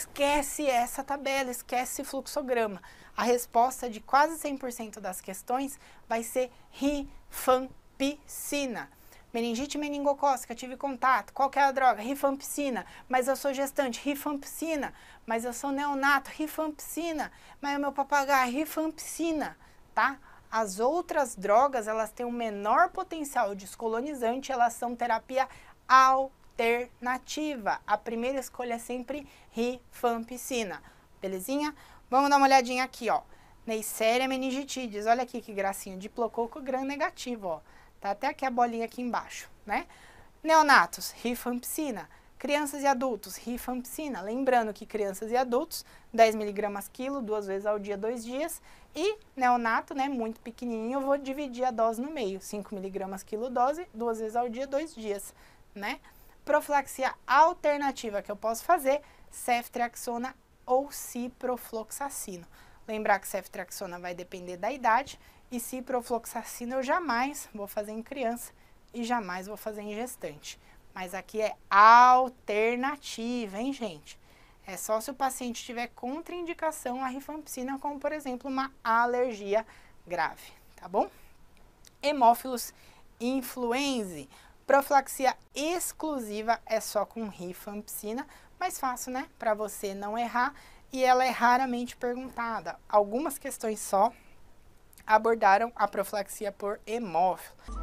Esquece essa tabela, esquece fluxograma. A resposta de quase 100% das questões vai ser rifampicina. Meningite meningocócica, tive contato. Qual é a droga? Rifampicina. Mas eu sou gestante, rifampicina. Mas eu sou neonato, rifampicina. Mas é meu papagaio, rifampicina, tá? As outras drogas, elas têm um menor potencial descolonizante, elas são terapia alternativa alternativa. A primeira escolha é sempre rifampicina, belezinha? Vamos dar uma olhadinha aqui, ó. Neisseria meningitidis, olha aqui que gracinha, diplococo gram negativo, ó. Tá até aqui a bolinha aqui embaixo, né? Neonatos, rifampicina. Crianças e adultos, rifampicina. Lembrando que crianças e adultos, 10 miligramas quilo, duas vezes ao dia, dois dias. E neonato, né, muito pequenininho, eu vou dividir a dose no meio. 5 miligramas quilo dose, duas vezes ao dia, dois dias, né? profilaxia alternativa que eu posso fazer, ceftriaxona ou ciprofloxacino. Lembrar que ceftriaxona vai depender da idade e ciprofloxacino eu jamais vou fazer em criança e jamais vou fazer em gestante. Mas aqui é alternativa, hein, gente? É só se o paciente tiver contraindicação à rifampicina, como por exemplo uma alergia grave, tá bom? Hemófilos influenzae. Profilaxia exclusiva é só com rifampicina, mais fácil, né? Para você não errar e ela é raramente perguntada. Algumas questões só abordaram a profilaxia por hemófilo.